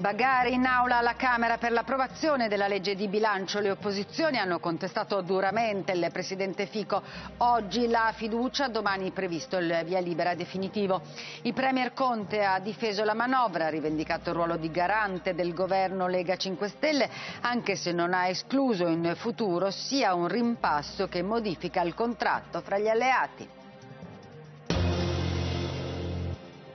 Bagari in aula alla Camera per l'approvazione della legge di bilancio. Le opposizioni hanno contestato duramente il presidente Fico. Oggi la fiducia, domani previsto il via libera definitivo. Il premier Conte ha difeso la manovra, ha rivendicato il ruolo di garante del governo Lega 5 Stelle, anche se non ha escluso in futuro sia un rimpasso che modifica il contratto fra gli alleati.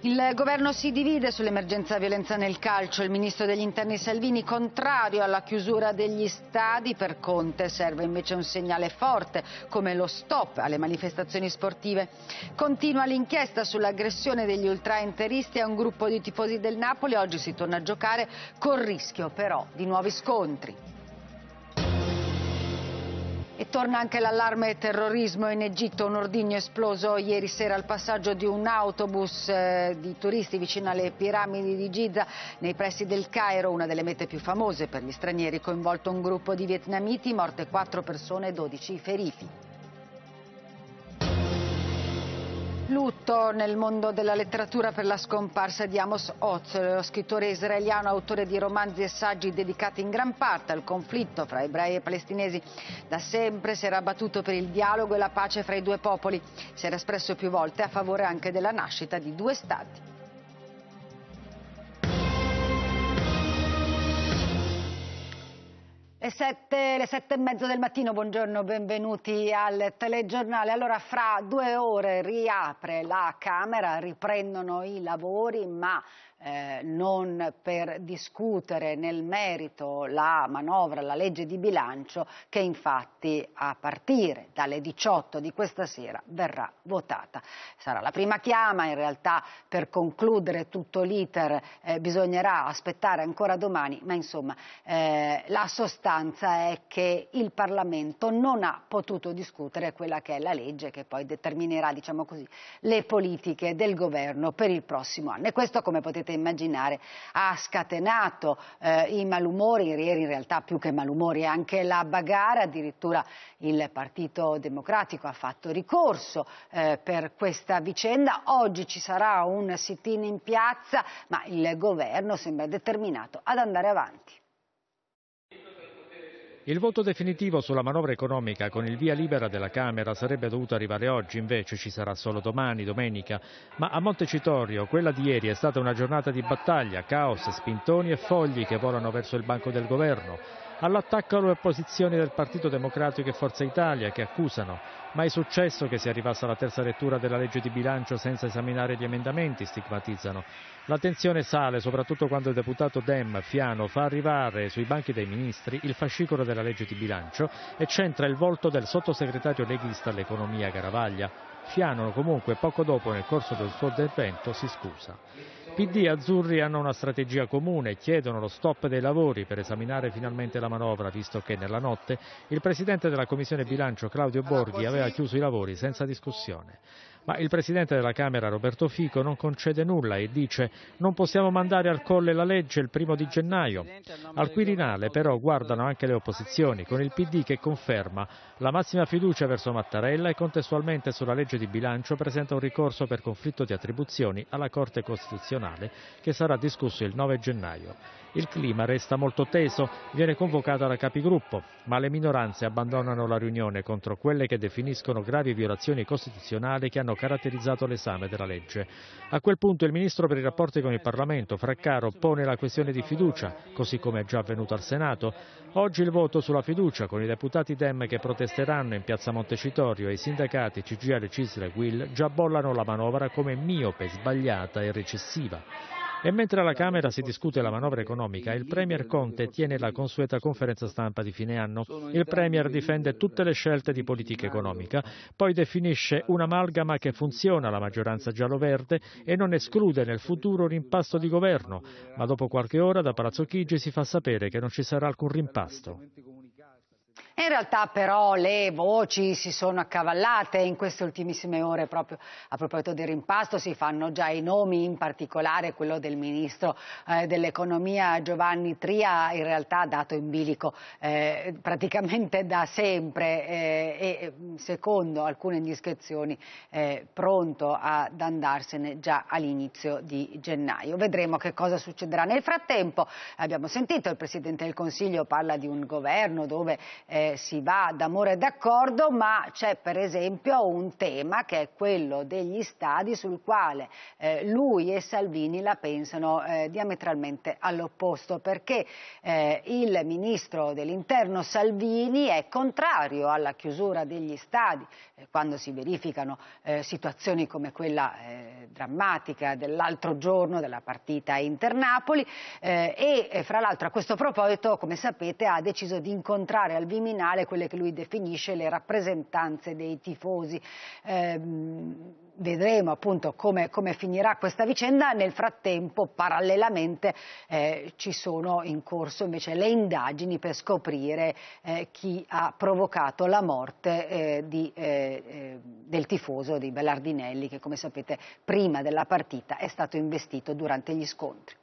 Il governo si divide sull'emergenza violenza nel calcio. Il ministro degli interni Salvini contrario alla chiusura degli stadi. Per Conte serve invece un segnale forte come lo stop alle manifestazioni sportive. Continua l'inchiesta sull'aggressione degli ultraenteristi a un gruppo di tifosi del Napoli. Oggi si torna a giocare con rischio però di nuovi scontri. E torna anche l'allarme terrorismo in Egitto, un ordigno esploso ieri sera al passaggio di un autobus eh, di turisti vicino alle piramidi di Giza nei pressi del Cairo, una delle mete più famose per gli stranieri, coinvolto un gruppo di vietnamiti, morte 4 persone e 12 feriti. lutto nel mondo della letteratura per la scomparsa di Amos Oz, lo scrittore israeliano autore di romanzi e saggi dedicati in gran parte al conflitto fra ebrei e palestinesi. Da sempre si era battuto per il dialogo e la pace fra i due popoli, si era espresso più volte a favore anche della nascita di due stati. Le sette, le sette, e mezzo del mattino, buongiorno, benvenuti al telegiornale. Allora, fra due ore riapre la Camera, riprendono i lavori, ma eh, non per discutere nel merito la manovra, la legge di bilancio che infatti a partire dalle 18 di questa sera verrà votata. Sarà la prima chiama, in realtà per concludere tutto l'iter eh, bisognerà aspettare ancora domani, ma insomma eh, la sostanza è che il Parlamento non ha potuto discutere quella che è la legge che poi determinerà diciamo così, le politiche del governo per il prossimo anno. E questo come potete potete immaginare, ha scatenato eh, i malumori, ieri in realtà più che malumori anche la bagara, addirittura il Partito Democratico ha fatto ricorso eh, per questa vicenda, oggi ci sarà un sit-in in piazza, ma il governo sembra determinato ad andare avanti. Il voto definitivo sulla manovra economica con il via libera della Camera sarebbe dovuto arrivare oggi, invece ci sarà solo domani, domenica. Ma a Montecitorio quella di ieri è stata una giornata di battaglia, caos, spintoni e fogli che volano verso il banco del governo. All'attacco le opposizioni del Partito Democratico e Forza Italia che accusano mai successo che si arrivasse alla terza lettura della legge di bilancio senza esaminare gli emendamenti, stigmatizzano. La tensione sale soprattutto quando il deputato Dem Fiano fa arrivare sui banchi dei ministri il fascicolo della legge di bilancio e centra il volto del sottosegretario leghista all'economia Garavaglia. Fiano comunque poco dopo nel corso del suo intervento si scusa. PD e Azzurri hanno una strategia comune e chiedono lo stop dei lavori per esaminare finalmente la manovra, visto che nella notte il Presidente della Commissione Bilancio Claudio Borghi aveva chiuso i lavori senza discussione ma il Presidente della Camera Roberto Fico non concede nulla e dice non possiamo mandare al colle la legge il primo di gennaio. Al Quirinale però guardano anche le opposizioni, con il PD che conferma la massima fiducia verso Mattarella e contestualmente sulla legge di bilancio presenta un ricorso per conflitto di attribuzioni alla Corte Costituzionale che sarà discusso il 9 gennaio. Il clima resta molto teso, viene convocata la capigruppo, ma le minoranze abbandonano la riunione contro quelle che definiscono gravi violazioni costituzionali che hanno hanno caratterizzato l'esame della legge. A quel punto il Ministro per i rapporti con il Parlamento, Fraccaro, pone la questione di fiducia, così come è già avvenuto al Senato. Oggi il voto sulla fiducia con i deputati Dem che protesteranno in piazza Montecitorio e i sindacati CGL, CISL e Will già bollano la manovra come miope, sbagliata e recessiva. E mentre alla Camera si discute la manovra economica, il Premier Conte tiene la consueta conferenza stampa di fine anno. Il Premier difende tutte le scelte di politica economica, poi definisce un'amalgama che funziona la maggioranza giallo-verde e non esclude nel futuro un impasto di governo, ma dopo qualche ora da Palazzo Chigi si fa sapere che non ci sarà alcun rimpasto. In realtà però le voci si sono accavallate in queste ultimissime ore proprio a proposito del rimpasto si fanno già i nomi, in particolare quello del ministro eh, dell'economia Giovanni Tria in realtà dato in bilico eh, praticamente da sempre eh, e mm, secondo alcune indiscrezioni eh, pronto ad andarsene già all'inizio di gennaio. Vedremo che cosa succederà. Nel frattempo abbiamo sentito il Presidente del Consiglio parla di un governo dove eh, si va d'amore d'accordo, ma c'è per esempio un tema che è quello degli stadi sul quale eh, lui e Salvini la pensano eh, diametralmente all'opposto, perché eh, il ministro dell'interno Salvini è contrario alla chiusura degli stadi eh, quando si verificano eh, situazioni come quella drammatica dell'altro giorno della partita Inter-Napoli e fra l'altro a questo proposito, come sapete, ha deciso di incontrare al Vimini criminale quelle che lui definisce le rappresentanze dei tifosi. Eh, vedremo appunto come, come, finirà questa vicenda, nel frattempo parallelamente eh, ci sono in corso invece le indagini per scoprire eh, chi ha provocato la morte eh, di, eh, eh, del tifoso di Bellardinelli che come sapete prima della partita è stato investito durante gli scontri.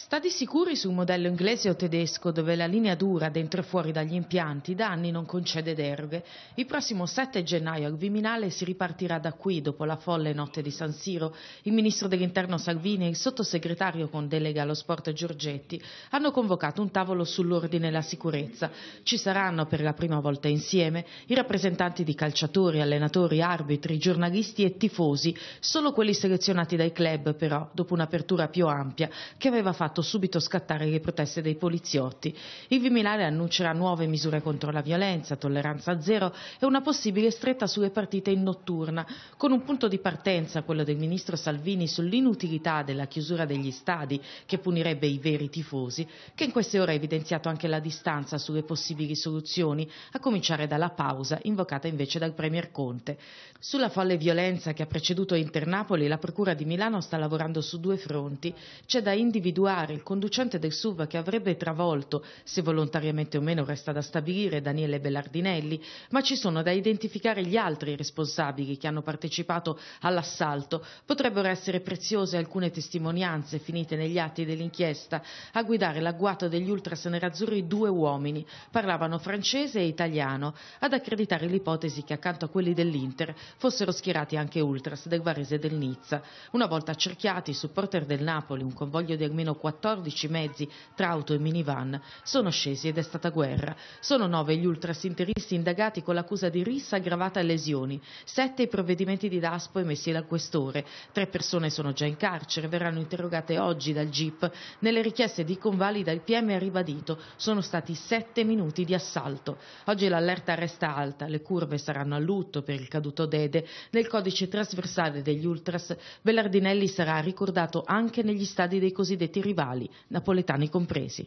Stati sicuri su un modello inglese o tedesco dove la linea dura dentro e fuori dagli impianti da anni non concede deroghe, il prossimo 7 gennaio al Viminale si ripartirà da qui, dopo la folle notte di San Siro, il ministro dell'interno Salvini e il sottosegretario con delega allo sport Giorgetti hanno convocato un tavolo sull'ordine e la sicurezza. Ci saranno per la prima volta insieme i rappresentanti di calciatori, allenatori, arbitri, giornalisti e tifosi, solo quelli selezionati dai club però, dopo un'apertura più ampia, che aveva fatto fatto subito scattare le proteste dei poliziotti. Il Viminale annuncerà nuove misure contro la violenza, tolleranza zero e una possibile stretta sulle partite in notturna, con un punto di partenza, quello del ministro Salvini, sull'inutilità della chiusura degli stadi che punirebbe i veri tifosi, che in queste ore ha evidenziato anche la distanza sulle possibili soluzioni, a cominciare dalla pausa invocata invece dal Premier Conte. Sulla folle violenza che ha preceduto Inter Napoli, la Procura di Milano sta lavorando su due fronti. C'è da individuare incontrare il conducente del SUV che avrebbe travolto, se volontariamente o meno resta da stabilire, Daniele Bellardinelli, ma ci sono da identificare gli altri responsabili che hanno partecipato all'assalto. Potrebbero essere preziose alcune testimonianze finite negli atti dell'inchiesta. A guidare l'agguato degli ultras nerazzurri due uomini, parlavano francese e italiano, ad accreditare l'ipotesi che accanto a quelli dell'Inter fossero schierati anche ultras del Varese e del Nizza. Una volta accerchiati, i supporter del Napoli, un convoglio di almeno 14 mezzi tra auto e minivan sono scesi ed è stata guerra. Sono nove gli ultrasinteristi indagati con l'accusa di rissa aggravata a lesioni, sette i provvedimenti di DASPO emessi dal questore, tre persone sono già in carcere, verranno interrogate oggi dal GIP. Nelle richieste di convalida il PM ha ribadito sono stati sette minuti di assalto. Oggi l'allerta resta alta, le curve saranno a lutto per il caduto Dede, nel codice trasversale degli ultras Bellardinelli sarà ricordato anche negli stadi dei cosiddetti rivali, napoletani compresi.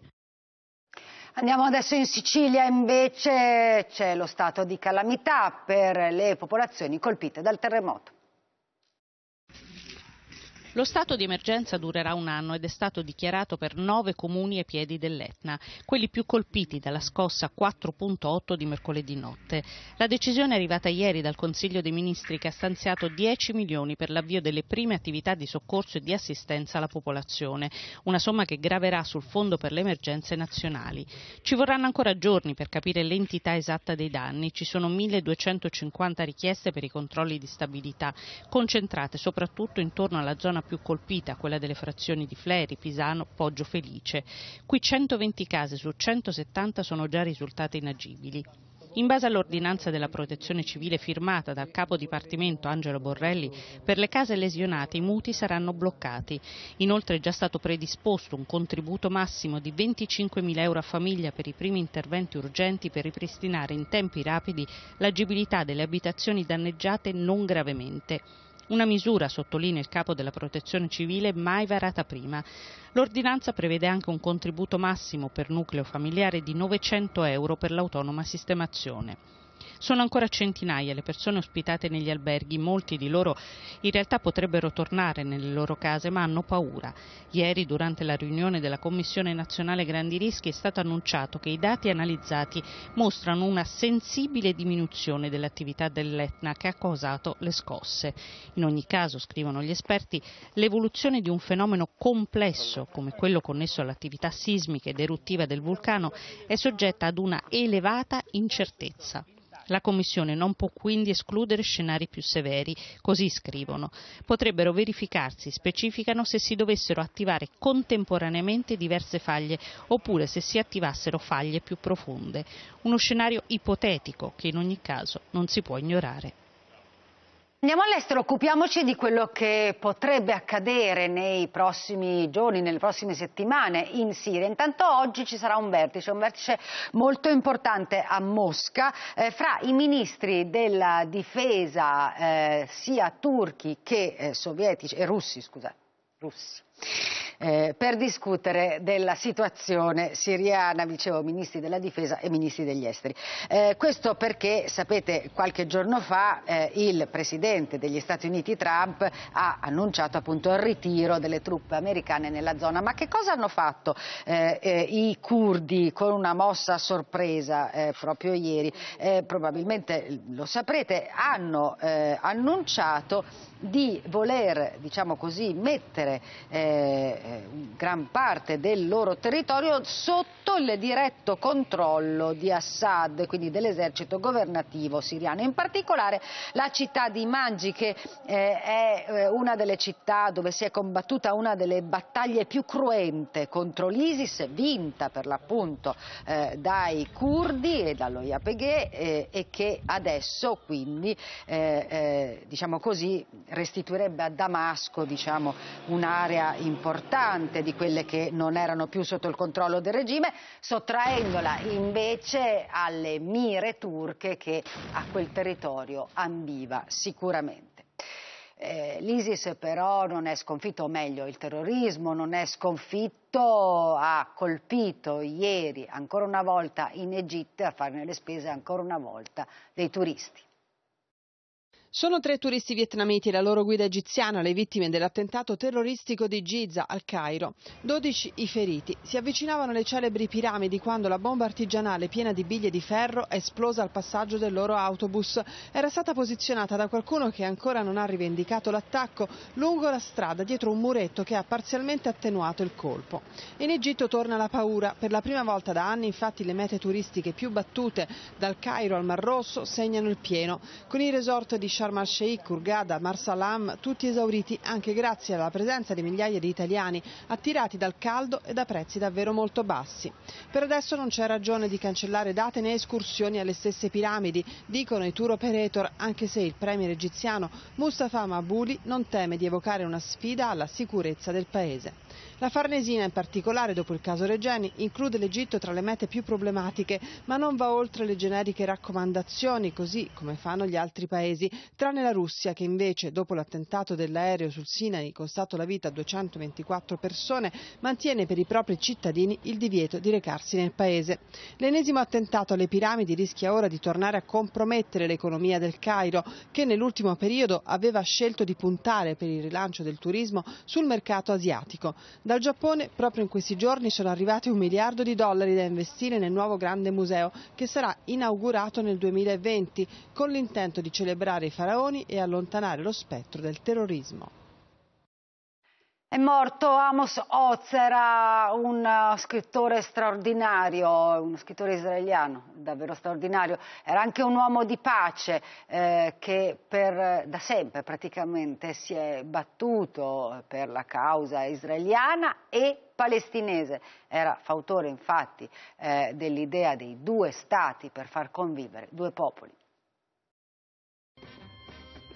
Andiamo adesso in Sicilia, invece c'è lo stato di calamità per le popolazioni colpite dal terremoto. Lo stato di emergenza durerà un anno ed è stato dichiarato per nove comuni ai piedi dell'Etna, quelli più colpiti dalla scossa 4.8 di mercoledì notte. La decisione è arrivata ieri dal Consiglio dei Ministri che ha stanziato 10 milioni per l'avvio delle prime attività di soccorso e di assistenza alla popolazione, una somma che graverà sul Fondo per le emergenze nazionali. Ci vorranno ancora giorni per capire l'entità esatta dei danni, ci sono 1250 richieste per i controlli di stabilità, concentrate soprattutto intorno alla zona zona più colpita, quella delle frazioni di Fleri, Pisano, Poggio Felice. Qui 120 case su 170 sono già risultate inagibili. In base all'ordinanza della protezione civile firmata dal capo dipartimento Angelo Borrelli, per le case lesionate i muti saranno bloccati. Inoltre è già stato predisposto un contributo massimo di 25.000 euro a famiglia per i primi interventi urgenti per ripristinare in tempi rapidi l'agibilità delle abitazioni danneggiate non gravemente. Una misura, sottolinea il capo della protezione civile, mai varata prima. L'ordinanza prevede anche un contributo massimo per nucleo familiare di 900 euro per l'autonoma sistemazione. Sono ancora centinaia le persone ospitate negli alberghi, molti di loro in realtà potrebbero tornare nelle loro case ma hanno paura. Ieri durante la riunione della Commissione nazionale Grandi Rischi è stato annunciato che i dati analizzati mostrano una sensibile diminuzione dell'attività dell'Etna che ha causato le scosse. In ogni caso, scrivono gli esperti, l'evoluzione di un fenomeno complesso come quello connesso all'attività sismica ed eruttiva del vulcano è soggetta ad una elevata incertezza. La Commissione non può quindi escludere scenari più severi, così scrivono. Potrebbero verificarsi, specificano, se si dovessero attivare contemporaneamente diverse faglie oppure se si attivassero faglie più profonde. Uno scenario ipotetico che in ogni caso non si può ignorare. Andiamo all'estero, occupiamoci di quello che potrebbe accadere nei prossimi giorni, nelle prossime settimane in Siria. Intanto oggi ci sarà un vertice, un vertice molto importante a Mosca eh, fra i ministri della difesa eh, sia turchi che eh, sovietici e russi, scusa, russi eh, per discutere della situazione siriana, dicevo, ministri della difesa e ministri degli esteri. Eh, questo perché, sapete, qualche giorno fa eh, il presidente degli Stati Uniti Trump ha annunciato appunto il ritiro delle truppe americane nella zona. Ma che cosa hanno fatto eh, eh, i curdi con una mossa a sorpresa eh, proprio ieri? probabilmente lo saprete, hanno annunciato di voler, diciamo così, mettere eh, gran parte del loro territorio sotto il diretto controllo di Assad, quindi dell'esercito governativo siriano. In particolare la città di Mangi, che eh, è eh, una delle città dove si è combattuta una delle battaglie più cruente contro l'ISIS, vinta per l'appunto eh, dai curdi e dallo Yapeghe e che adesso quindi eh, eh, diciamo così, restituirebbe a Damasco diciamo, un'area importante di quelle che non erano più sotto il controllo del regime, sottraendola invece alle mire turche che a quel territorio ambiva sicuramente. Eh, L'ISIS però non è sconfitto, o meglio il terrorismo non è sconfitto, ha colpito ieri ancora una volta in Egitto a farne le spese ancora una volta dei turisti. Sono tre turisti vietnamiti e la loro guida egiziana le vittime dell'attentato terroristico di Giza al Cairo. 12 i feriti. Si avvicinavano le celebri piramidi quando la bomba artigianale piena di biglie di ferro è esplosa al passaggio del loro autobus. Era stata posizionata da qualcuno che ancora non ha rivendicato l'attacco lungo la strada dietro un muretto che ha parzialmente attenuato il colpo. In Egitto torna la paura. Per la prima volta da anni infatti le mete turistiche più battute dal Cairo al Mar Rosso segnano il pieno. Con il resort di Sharm el Sheikh, Kurgada, Marsalam, tutti esauriti anche grazie alla presenza di migliaia di italiani attirati dal caldo e da prezzi davvero molto bassi. Per adesso non c'è ragione di cancellare date né escursioni alle stesse piramidi, dicono i tour operator, anche se il premier egiziano Mustafa Mabouli non teme di evocare una sfida alla sicurezza del paese. La Farnesina, in particolare, dopo il caso Regeni, include l'Egitto tra le mete più problematiche, ma non va oltre le generiche raccomandazioni, così come fanno gli altri paesi, tranne la Russia che invece, dopo l'attentato dell'aereo sul Sinai, costato la vita a 224 persone, mantiene per i propri cittadini il divieto di recarsi nel paese. L'ennesimo attentato alle piramidi rischia ora di tornare a compromettere l'economia del Cairo, che nell'ultimo periodo aveva scelto di puntare per il rilancio del turismo sul mercato asiatico. Dal Giappone proprio in questi giorni sono arrivati un miliardo di dollari da investire nel nuovo grande museo che sarà inaugurato nel 2020 con l'intento di celebrare i faraoni e allontanare lo spettro del terrorismo. È morto Amos Oz, era un uh, scrittore straordinario, uno scrittore israeliano davvero straordinario, era anche un uomo di pace eh, che per, da sempre praticamente si è battuto per la causa israeliana e palestinese. Era fautore infatti eh, dell'idea dei due stati per far convivere due popoli.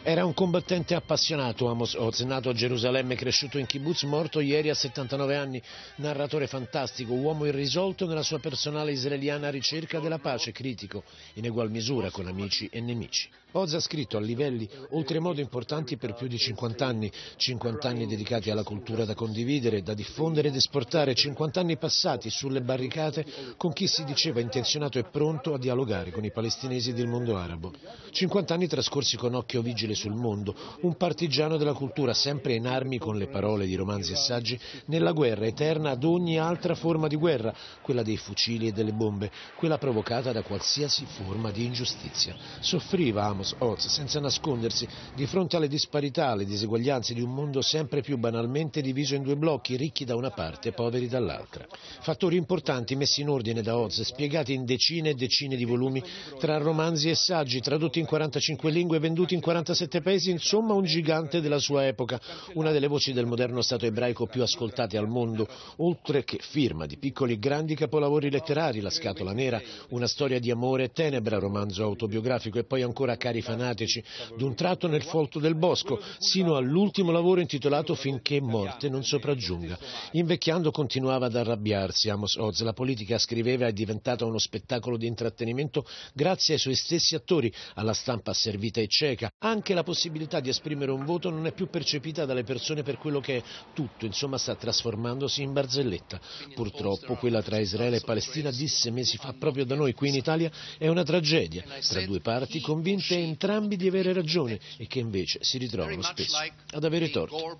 Era un combattente appassionato, Amos Oz, nato a Gerusalemme, cresciuto in kibbutz, morto ieri a 79 anni, narratore fantastico, uomo irrisolto nella sua personale israeliana ricerca della pace, critico in egual misura con amici e nemici. Oz ha scritto a livelli oltremodo importanti per più di 50 anni, 50 anni dedicati alla cultura da condividere, da diffondere ed esportare, 50 anni passati sulle barricate con chi si diceva intenzionato e pronto a dialogare con i palestinesi del mondo arabo. 50 anni trascorsi con occhio vigile sul mondo, un partigiano della cultura sempre in armi con le parole di romanzi e saggi, nella guerra eterna ad ogni altra forma di guerra, quella dei fucili e delle bombe, quella provocata da qualsiasi forma di ingiustizia. Soffriva Amos James Oates senza nascondersi di fronte alle disparità, alle diseguaglianze di un mondo sempre più banalmente diviso in due blocchi, ricchi da una parte e poveri dall'altra. Fattori importanti messi in ordine da Oz, spiegati in decine e decine di volumi tra romanzi e saggi, tradotti in 45 lingue, venduti in 47 paesi, insomma un gigante della sua epoca, una delle voci del moderno Stato ebraico più ascoltate al mondo, oltre che firma di piccoli e grandi capolavori letterari, La scatola nera, una storia di amore e tenebra, romanzo autobiografico e poi ancora carino militari fanatici, d'un tratto nel folto del bosco, sino all'ultimo lavoro intitolato Finché morte non sopraggiunga. Invecchiando continuava ad arrabbiarsi Amos Oz, la politica scriveva è diventata uno spettacolo di intrattenimento grazie ai suoi stessi attori, alla stampa servita e cieca. Anche la possibilità di esprimere un voto non è più percepita dalle persone per quello che è. Tutto, insomma, sta trasformandosi in barzelletta. Purtroppo quella tra Israele e Palestina disse mesi fa proprio da noi qui in Italia è una tragedia, tra due parti convinte dice entrambi di avere ragione e che invece si ritrovano spesso ad avere torto.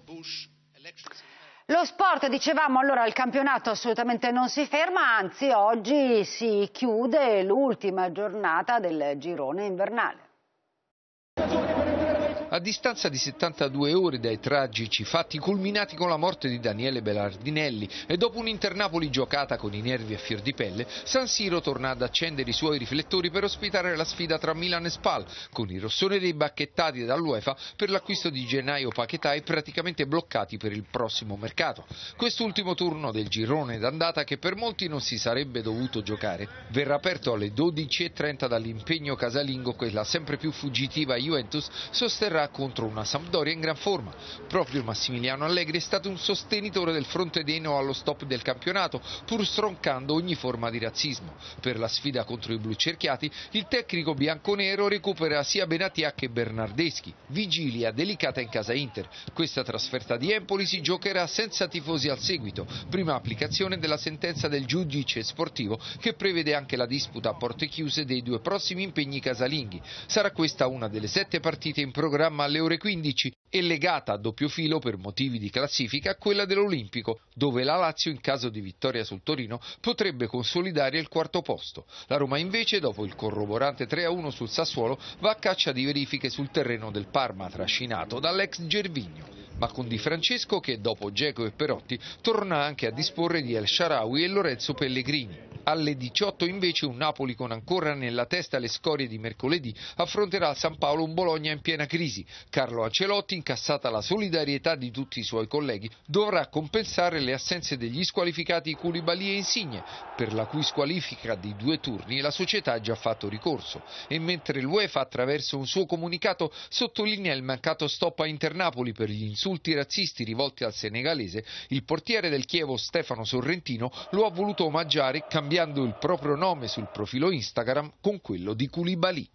Lo sport, dicevamo allora, il campionato assolutamente non si ferma, anzi oggi si chiude l'ultima giornata del girone invernale. A distanza di 72 ore dai tragici fatti culminati con la morte di Daniele Belardinelli e dopo un'internapoli giocata con i nervi a fior di pelle, San Siro torna ad accendere i suoi riflettori per ospitare la sfida tra Milan e Spal, con i dei bacchettati dall'UEFA per l'acquisto di Gennaio Paquetà praticamente bloccati per il prossimo mercato. Quest'ultimo turno del girone d'andata che per molti non si sarebbe dovuto giocare verrà aperto alle 12.30 dall'impegno casalingo che la sempre più fuggitiva Juventus sosterrà contro una Sampdoria in gran forma. Proprio Massimiliano Allegri è stato un sostenitore del fronte deno allo stop del campionato, pur stroncando ogni forma di razzismo. Per la sfida contro i blu cerchiati, il tecnico bianconero recupera sia Benatia che Bernardeschi. Vigilia delicata in casa Inter. Questa trasferta di Empoli si giocherà senza tifosi al seguito, prima applicazione della sentenza del giudice sportivo che prevede anche la disputa a porte chiuse dei due prossimi impegni casalinghi. Sarà questa una delle sette partite in programma programma alle ore 15 e legata a doppio filo per motivi di classifica a quella dell'Olimpico, dove la Lazio in caso di vittoria sul Torino potrebbe consolidare il quarto posto. La Roma invece, dopo il corroborante 3-1 sul Sassuolo, va a caccia di verifiche sul terreno del Parma, trascinato dall'ex Gervigno ma con Di Francesco che dopo Geco e Perotti torna anche a disporre di El Sharawi e Lorenzo Pellegrini. Alle 18 invece un Napoli con ancora nella testa le scorie di mercoledì affronterà al San Paolo un Bologna in piena crisi crisi. Carlo Ancelotti, incassata la solidarietà di tutti i suoi colleghi, dovrà compensare le assenze degli squalificati Culibali e Insigne, per la cui squalifica di due turni la società ha già fatto ricorso. E mentre l'UEFA attraverso un suo comunicato sottolinea il mancato stop a Internapoli per gli insulti razzisti rivolti al senegalese, il portiere del Chievo Stefano Sorrentino lo ha voluto omaggiare cambiando il proprio nome sul profilo Instagram con quello di Culibali.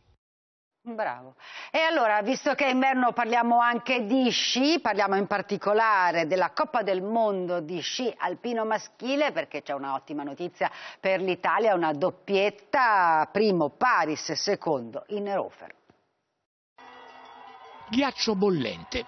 Bravo. E allora, visto che è inverno parliamo anche di sci, parliamo in particolare della Coppa del Mondo di sci alpino maschile, perché c'è un'ottima notizia per l'Italia, una doppietta, primo Paris, secondo in Nerofer. Ghiaccio bollente,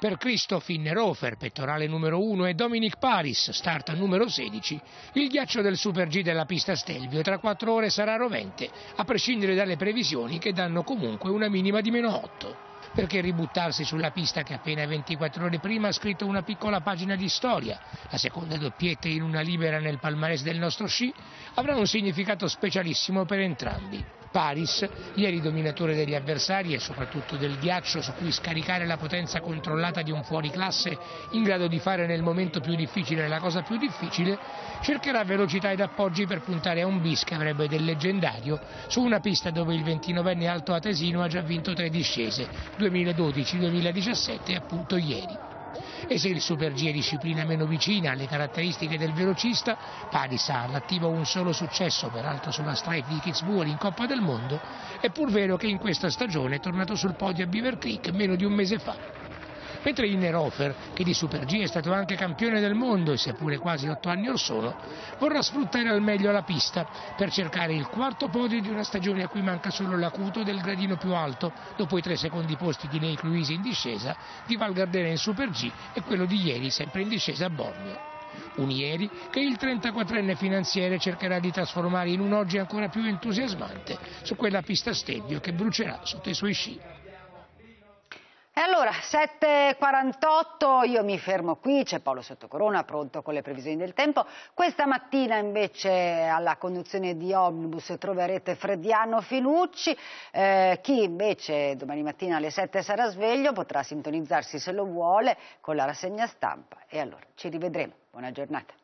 per Christoph Innerhofer, pettorale numero 1, e Dominic Paris, start numero 16, il ghiaccio del Super G della pista Stelvio tra 4 ore sarà rovente, a prescindere dalle previsioni che danno comunque una minima di meno 8 perché ributtarsi sulla pista che appena 24 ore prima ha scritto una piccola pagina di storia, la seconda doppietta in una libera nel palmarès del nostro sci, avrà un significato specialissimo per entrambi. Paris, ieri dominatore degli avversari e soprattutto del ghiaccio su cui scaricare la potenza controllata di un fuoriclasse in grado di fare nel momento più difficile la cosa più difficile, cercherà velocità ed appoggi per puntare a un bis che avrebbe del leggendario su una pista dove il 29enne alto atesino ha già vinto tre discese, 2012, 2017 e appunto ieri e se il Super G è disciplina meno vicina alle caratteristiche del velocista, Panisal attiva un solo successo, peraltro sulla strike di Kitzbühel in Coppa del Mondo, è pur vero che in questa stagione è tornato sul podio a Beaver Creek meno di un mese fa mentre Innerhofer, che di Super G è stato anche campione del mondo e sia quasi otto anni or sono, vorrà sfruttare al meglio la pista per cercare il quarto podio di una stagione a cui manca solo l'acuto del gradino più alto, dopo i tre secondi posti di Ney Cluisi in discesa, di Val Gardena in Super G e quello di ieri sempre in discesa a Bormio. Un ieri che il 34enne finanziere cercherà di trasformare in un oggi ancora più entusiasmante su quella pista Stelvio che brucerà sotto i suoi sci. E allora, 7.48, io mi fermo qui, c'è Paolo Sottocorona pronto con le previsioni del tempo. Questa mattina invece alla conduzione di Omnibus troverete Frediano Finucci, eh, chi invece domani mattina alle 7 sarà sveglio potrà sintonizzarsi se lo vuole con la rassegna stampa. E allora, ci rivedremo. Buona giornata.